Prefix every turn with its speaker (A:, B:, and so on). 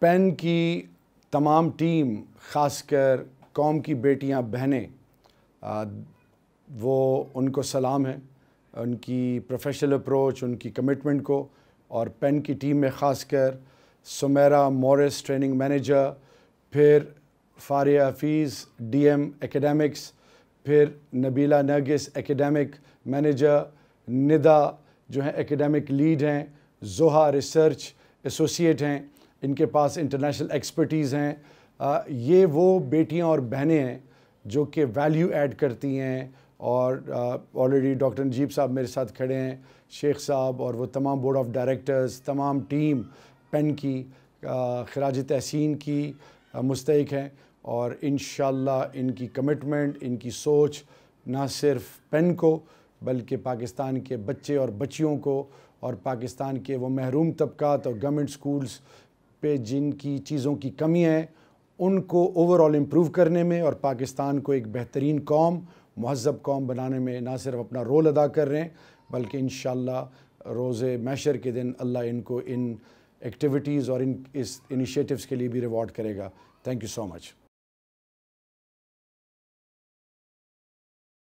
A: pen की तमाम team खासकर कौम की बेटियां बहनें वो उनको सलाम है उनकी प्रोफेशनल अप्रोच उनकी कमिटमेंट को और पेन की टीम में खासकर सुमेरा मॉरिस ट्रेनिंग मैनेजर फिर फ़ारिया हफीज़ डीएम एकेडमिक्स फिर नबीला नगिस एकेडमिक मैनेजर निदा जो है एकेडमिक लीड हैं जोहा रिसर्च एसोसिएट हैं इनके पास इंटरनेशनल एक्सपर्टीज़ हैं ये वो बेटियां और बहनें हैं जो कि वैल्यू ऐड करती हैं और ऑलरेडी डॉक्टर नजीब साहब मेरे साथ खड़े हैं शेख साहब और वो तमाम बोर्ड ऑफ डायरेक्टर्स तमाम टीम पेन की खराज तहसीन की मुस्तक हैं और इन इनकी कमिटमेंट इनकी सोच ना सिर्फ पेन को बल्कि पाकिस्तान के बच्चे और बच्चियों को और पाकिस्तान के वो महरूम तबक़ात और गवर्नमेंट स्कूल्स पे जिनकी चीज़ों की कमी है उनको ओवरऑल इम्प्रूव करने में और पाकिस्तान को एक बेहतरीन कौम महजब कौम बनाने में ना सिर्फ अपना रोल अदा कर रहे हैं बल्कि इन रोज़ मैशर के दिन अल्लाह इनको इन एक्टिविटीज़ और इन इस इनिशिएटिव्स के लिए भी रिवॉर्ड करेगा थैंक यू सो मच